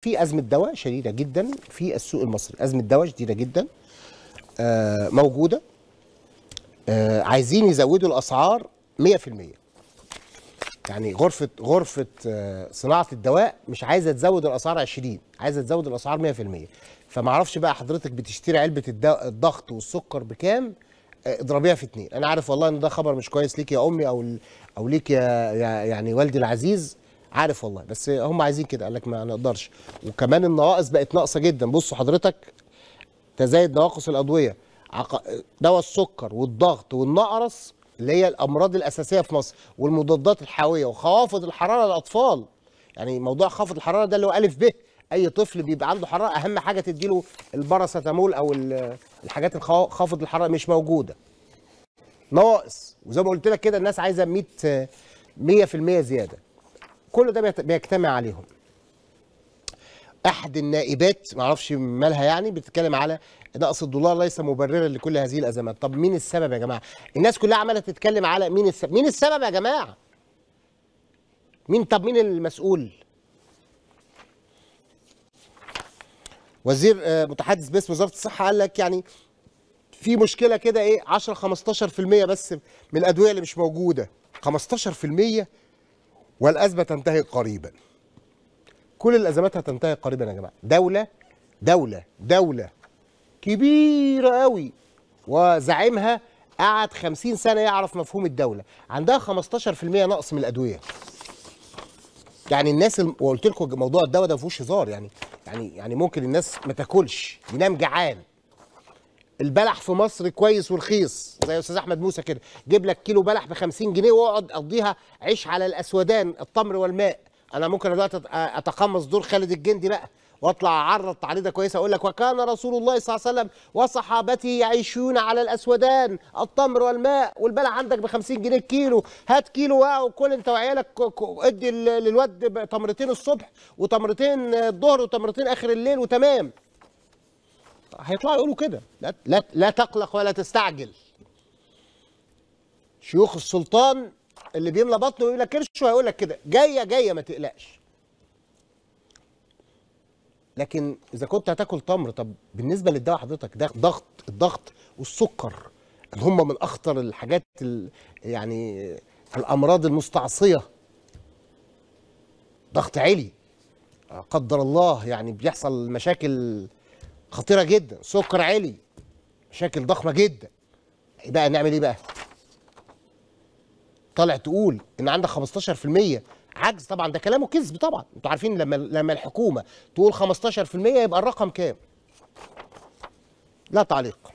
في ازمه دواء شديده جدا في السوق المصري ازمه دواء شديده جدا آه موجوده آه عايزين يزودوا الاسعار 100% يعني غرفه غرفه آه صناعه الدواء مش عايزه تزود الاسعار 20 عايزه تزود الاسعار 100% فما اعرفش بقى حضرتك بتشتري علبه الضغط والسكر بكام آه، اضربيها في اتنين انا عارف والله ان ده خبر مش كويس ليك يا امي او او ليك يا يعني والدي العزيز عارف والله بس هم عايزين كده قال لك ما نقدرش وكمان النواقص بقت ناقصه جدا بصوا حضرتك تزايد نواقص الادويه دواء السكر والضغط والنقرس اللي هي الامراض الاساسيه في مصر والمضادات الحيويه وخوافض الحراره للاطفال يعني موضوع خافض الحراره ده اللي هو الف ب اي طفل بيبقى عنده حراره اهم حاجه تديله الباراسيتامول او الحاجات خافض الحراره مش موجوده ناقص وزي ما قلت لك كده الناس عايزه 100 100% زياده كل ده بيجتمع عليهم احد النائبات ما اعرفش مالها يعني بتتكلم على نقص الدولار ليس مبررا لكل هذه الازمات طب مين السبب يا جماعه الناس كلها عماله تتكلم على مين السبب مين السبب يا جماعه مين طب مين المسؤول وزير آه، متحدث باسم وزاره الصحه قال لك يعني في مشكله كده ايه 10 15% بس من الادويه اللي مش موجوده 15% والأزمة تنتهي قريبا كل الأزمات هتنتهي قريبا يا جماعة دولة دولة دولة كبيرة قوي وزعيمها قعد 50 سنة يعرف مفهوم الدولة عندها 15% نقص من الأدوية يعني الناس وقلت لكم موضوع الدواء ده ما فيهوش هزار يعني يعني يعني ممكن الناس ما تاكلش ينام جعان البلح في مصر كويس ورخيص زي استاذ احمد موسى كده جيب لك كيلو بلح ب 50 جنيه واقعد اقضيها عيش على الاسودان التمر والماء انا ممكن دلوقتي اتقمص دور خالد الجندي بقى واطلع اعرض تعريضه كويسه اقول لك وكان رسول الله صلى الله عليه وسلم وصحابته يعيشون على الاسودان التمر والماء والبلح عندك ب 50 جنيه الكيلو هات كيلو بقى وكل انت وعيالك ادي للواد تمرتين الصبح وتمرتين الظهر وتمرتين اخر الليل وتمام هيطلعوا يقولوا كده لا, لا, لا تقلق ولا تستعجل شيوخ السلطان اللي بيملى بطنه ويقول لك كرشه هيقول لك كده جايه جايه ما تقلقش لكن اذا كنت هتاكل تمر طب بالنسبه للدواء حضرتك ده ضغط الضغط والسكر اللي هم من اخطر الحاجات يعني الامراض المستعصيه ضغط عالي قدر الله يعني بيحصل مشاكل خطيره جدا سكر عالي مشاكل ضخمه جدا إيه بقى نعمل ايه بقى طالع تقول ان عندك 15% عجز طبعا ده كلامه كذب طبعا انتوا عارفين لما لما الحكومه تقول 15% يبقى الرقم كام لا تعليق